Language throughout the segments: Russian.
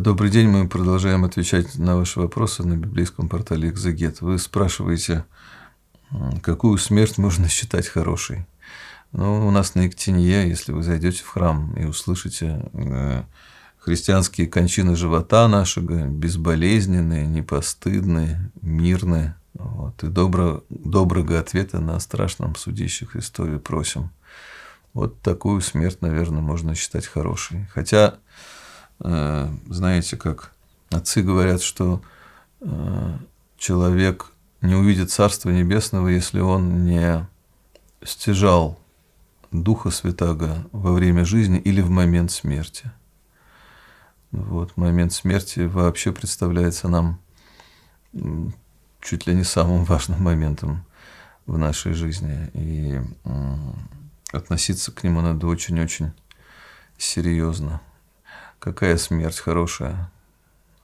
Добрый день, мы продолжаем отвечать на ваши вопросы на библейском портале «Экзегет». Вы спрашиваете, какую смерть можно считать хорошей? Ну, у нас на Екатерине, если вы зайдете в храм и услышите э, христианские кончины живота нашего, безболезненные, непостыдные, мирные. Вот, и добро, доброго ответа на страшном судящих истории просим. Вот такую смерть, наверное, можно считать хорошей. Хотя Э, знаете, как отцы говорят, что э, человек не увидит Царства Небесного, если он не стяжал Духа Святаго во время жизни или в момент смерти. Вот, момент смерти вообще представляется нам чуть ли не самым важным моментом в нашей жизни. И относиться к нему надо очень-очень серьезно. Какая смерть хорошая.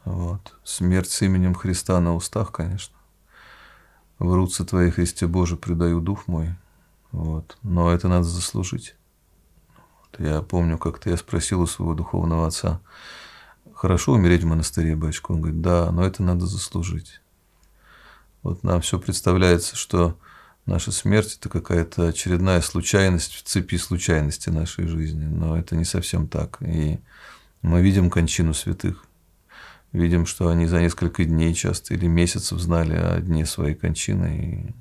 Вот. Смерть с именем Христа на устах, конечно. В руце твоей, Христе Боже, предаю дух мой. Вот. Но это надо заслужить. Вот. Я помню, как-то я спросил у своего духовного отца, хорошо умереть в монастыре, батюшка? Он говорит, да, но это надо заслужить. Вот нам все представляется, что наша смерть – это какая-то очередная случайность в цепи случайности нашей жизни, но это не совсем так. И мы видим кончину святых. Видим, что они за несколько дней часто или месяцев знали о дне своей кончины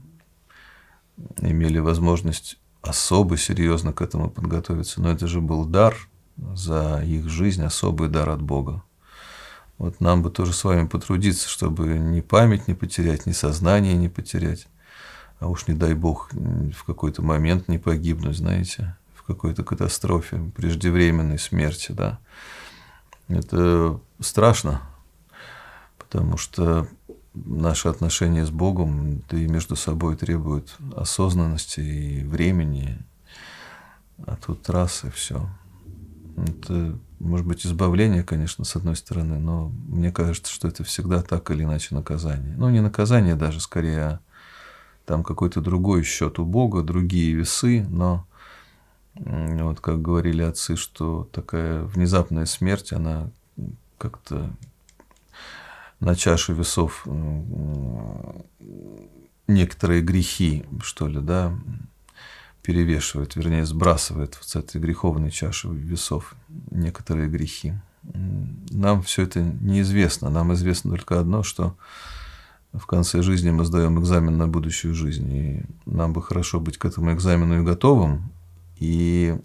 и имели возможность особо серьезно к этому подготовиться. Но это же был дар за их жизнь, особый дар от Бога. Вот нам бы тоже с вами потрудиться, чтобы ни память не потерять, ни сознание не потерять. А уж не дай бог в какой-то момент не погибнуть, знаете, в какой-то катастрофе, преждевременной смерти, да. Это страшно, потому что наши отношения с Богом, да и между собой требуют осознанности и времени. А тут раз и все. Это, может быть, избавление, конечно, с одной стороны, но мне кажется, что это всегда так или иначе наказание. Ну, не наказание даже, скорее, а там какой-то другой счет у Бога, другие весы, но вот как говорили отцы, что такая внезапная смерть, она как-то на чашу весов некоторые грехи, что ли, да, перевешивает, вернее, сбрасывает вот с этой греховной чаши весов некоторые грехи. Нам все это неизвестно. Нам известно только одно, что в конце жизни мы сдаем экзамен на будущую жизнь. И нам бы хорошо быть к этому экзамену и готовым, и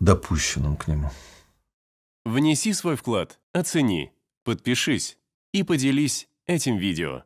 допущенным к нему. Внеси свой вклад, оцени, подпишись и поделись этим видео.